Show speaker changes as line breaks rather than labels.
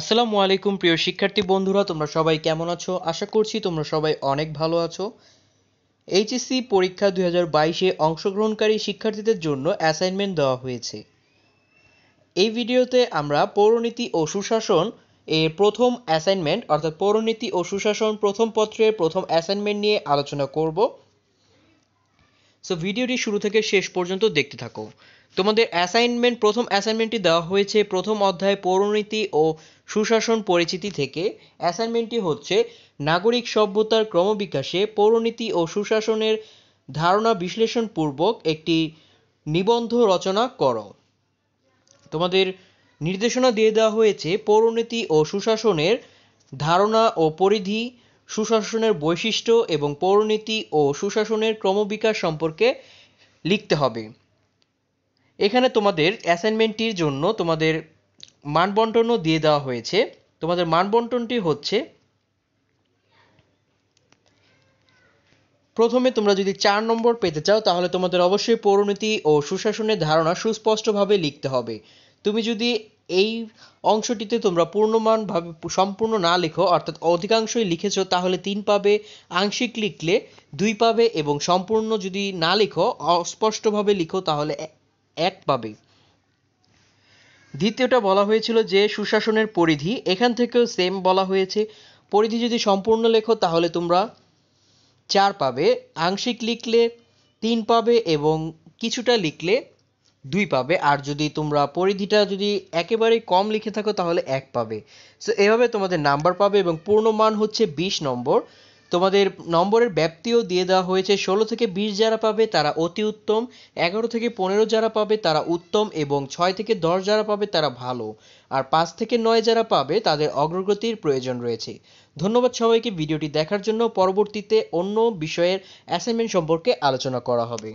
আসসালামু আলাইকুম প্রিয় শিক্ষার্থী বন্ধুরা তোমরা সবাই কেমন আছো আশা করছি তোমরা সবাই অনেক ভালো আছো এইচএসসি পরীক্ষা দুই হাজার বাইশে অংশগ্রহণকারী শিক্ষার্থীদের জন্য অ্যাসাইনমেন্ট দেওয়া হয়েছে এই ভিডিওতে আমরা পৌরনীতি ও সুশাসন এর প্রথম অ্যাসাইনমেন্ট অর্থাৎ পৌরনীতি ও সুশাসন প্রথম পত্রের প্রথম অ্যাসাইনমেন্ট নিয়ে আলোচনা করব সো ভিডিওটি শুরু থেকে শেষ পর্যন্ত দেখতে থাকো তোমাদের অ্যাসাইনমেন্ট প্রথম অ্যাসাইনমেন্টটি দেওয়া হয়েছে প্রথম অধ্যায় পৌরনীতি ও সুশাসন পরিচিতি থেকে অ্যাসাইনমেন্টটি হচ্ছে নাগরিক সভ্যতার ক্রমবিকাশে পৌরনীতি ও সুশাসনের ধারণা বিশ্লেষণপূর্বক একটি নিবন্ধ রচনা করো তোমাদের নির্দেশনা দিয়ে দেওয়া হয়েছে পৌরনীতি ও সুশাসনের ধারণা ও পরিধি সুশাসনের বৈশিষ্ট্য এবং পৌরনীতি ও সুশাসনের ক্রমবিকাশ সম্পর্কে লিখতে হবে এখানে তোমাদের অ্যাসাইনমেন্টটির জন্য তোমাদের মানবন্টনও দিয়ে দেওয়া হয়েছে তোমাদের মানবন্টনটি হচ্ছে প্রথমে তোমরা যদি চার নম্বর পেতে চাও তাহলে তোমাদের অবশ্যই পৌরনীতি ও সুশাসনের ধারণা সুস্পষ্টভাবে লিখতে হবে তুমি যদি এই অংশটিতে তোমরা পূর্ণমানভাবে সম্পূর্ণ না লেখো অর্থাৎ অধিকাংশই লিখেছো তাহলে তিন পাবে আংশিক লিখলে দুই পাবে এবং সম্পূর্ণ যদি না লেখো অস্পষ্টভাবে লিখো তাহলে এক পাবে দ্বিতীয়টা বলা হয়েছিল যে সুশাসনের পরিধি এখান থেকেও সেম বলা হয়েছে পরিধি যদি সম্পূর্ণ লেখো তাহলে তোমরা চার পাবে আংশিক লিখলে তিন পাবে এবং কিছুটা লিখলে দুই পাবে আর যদি তোমরা পরিধিটা যদি একেবারেই কম লিখে থাকো তাহলে এক পাবে সো এভাবে তোমাদের নাম্বার পাবে এবং পূর্ণ মান হচ্ছে বিশ নম্বর তোমাদের নম্বরের ব্যাপ্তিও দিয়ে দেওয়া হয়েছে ষোলো থেকে বিশ যারা পাবে তারা অতি উত্তম এগারো থেকে পনেরো যারা পাবে তারা উত্তম এবং ছয় থেকে দশ যারা পাবে তারা ভালো আর পাঁচ থেকে নয় যারা পাবে তাদের অগ্রগতির প্রয়োজন রয়েছে ধন্যবাদ সবাইকে ভিডিওটি দেখার জন্য পরবর্তীতে অন্য বিষয়ের অ্যাসাইনমেন্ট সম্পর্কে আলোচনা করা হবে